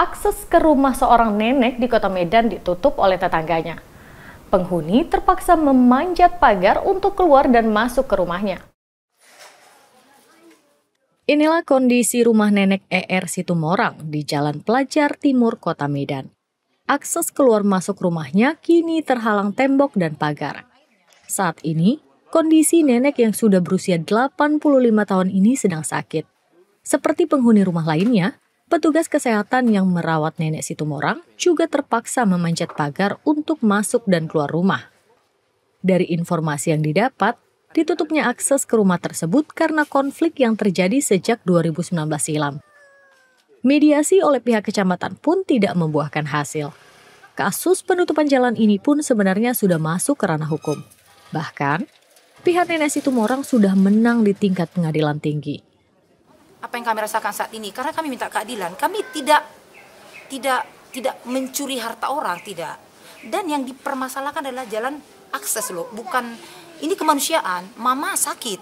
akses ke rumah seorang nenek di kota Medan ditutup oleh tetangganya. Penghuni terpaksa memanjat pagar untuk keluar dan masuk ke rumahnya. Inilah kondisi rumah nenek ER Situmorang di Jalan Pelajar Timur Kota Medan. Akses keluar masuk rumahnya kini terhalang tembok dan pagar. Saat ini, kondisi nenek yang sudah berusia 85 tahun ini sedang sakit. Seperti penghuni rumah lainnya, petugas kesehatan yang merawat nenek Situmorang juga terpaksa memanjat pagar untuk masuk dan keluar rumah. Dari informasi yang didapat, ditutupnya akses ke rumah tersebut karena konflik yang terjadi sejak 2019 silam. Mediasi oleh pihak kecamatan pun tidak membuahkan hasil. Kasus penutupan jalan ini pun sebenarnya sudah masuk ke ranah hukum. Bahkan, pihak nenek Situmorang sudah menang di tingkat pengadilan tinggi apa yang kami rasakan saat ini karena kami minta keadilan. Kami tidak tidak tidak mencuri harta orang, tidak. Dan yang dipermasalahkan adalah jalan akses loh, bukan ini kemanusiaan. Mama sakit.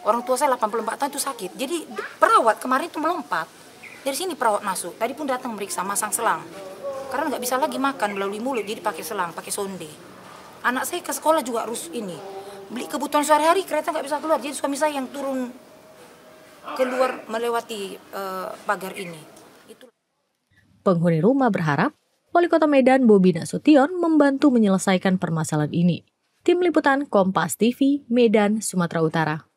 Orang tua saya 84 tahun itu sakit. Jadi perawat kemarin itu melompat. Dari sini perawat masuk. Tadi pun datang meriksa masang selang. Karena nggak bisa lagi makan melalui mulut, jadi pakai selang, pakai sonde. Anak saya ke sekolah juga harus ini. Beli kebutuhan sehari-hari, kereta nggak bisa keluar. Jadi suami saya yang turun keluar melewati uh, pagar ini. Penghuni rumah berharap Wali Kota Medan Bobi Nasution membantu menyelesaikan permasalahan ini. Tim Liputan Kompas TV, Medan, Sumatera Utara.